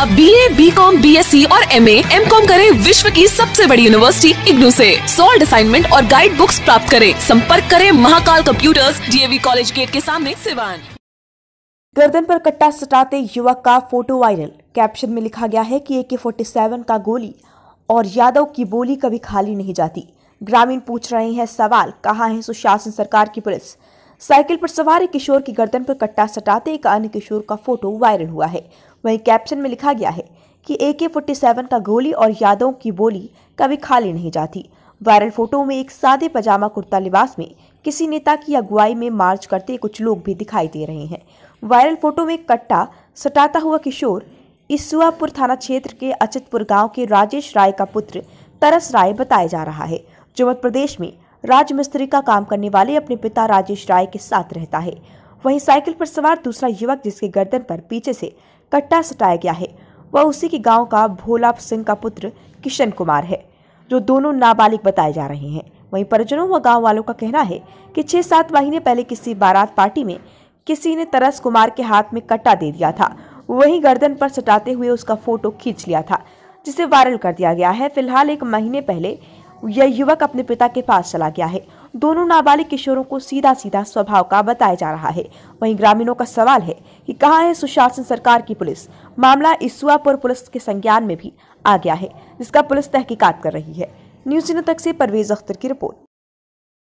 अब B A B Com B S C और M A M com करे विश्व की सबसे बड़ी यूनिवर्सिटी इग्नू ऐसी सोल्ड असाइनमेंट और गाइड बुक्स प्राप्त करें संपर्क करें Mahakal computers DAV college gate के सामने सिवान गर्दन पर कट्टा सटाते युवक का फोटो वायरल कैप्शन में लिखा गया है कि ए के फोर्टी सेवन का गोली और यादव की बोली कभी खाली नहीं जाती ग्रामीण पूछ रहे हैं सवाल कहाँ है सुशासन सरकार की पुलिस साइकिल पर सवार एक किशोर की गर्दन पर कट्टा सटाते एक अन्य किशोर का फोटो वायरल हुआ है वहीं कैप्शन में लिखा गया है कि ए के फोर्टी सेवन का गोली और यादों की बोली कभी खाली नहीं जाती वायरल फोटो में एक सादे पजामा कुर्ता लिबास में किसी नेता की अगुवाई में मार्च करते कुछ लोग भी दिखाई दे रहे हैं वायरल फोटो में कट्टा सटाता हुआ किशोर इसुआपुर थाना क्षेत्र के अचतपुर गांव के राजेश राय का पुत्र तरस राय बताया जा रहा है जो मध्य प्रदेश में राजमिस्त्री का काम करने वाले अपने पिता राजेश राय के साथ रहता है वहीं साइकिल पर सवार दूसरा युवक जिसके गर्दन पर पीछे से कट्टा सटाया गया है वह उसी के गांव का भोला सिंह का पुत्र किशन कुमार है जो दोनों नाबालिग बताए जा रहे हैं वहीं परिजनों व गांव वालों का कहना है कि छह सात महीने पहले किसी बारात पार्टी में किसी ने तरस कुमार के हाथ में कट्टा दे दिया था वहीं गर्दन पर सटाते हुए उसका फोटो खींच लिया था जिसे वायरल कर दिया गया है फिलहाल एक महीने पहले यह युवक अपने पिता के पास चला गया है दोनों नाबालिग किशोरों को सीधा सीधा स्वभाव का बताया जा रहा है वहीं ग्रामीणों का सवाल है कि कहाँ है सुशासन सरकार की पुलिस मामला इसुआपुर पुलिस के संज्ञान में भी आ गया है जिसका पुलिस तहकीकात कर रही है न्यूज तक से परवेज अख्तर की रिपोर्ट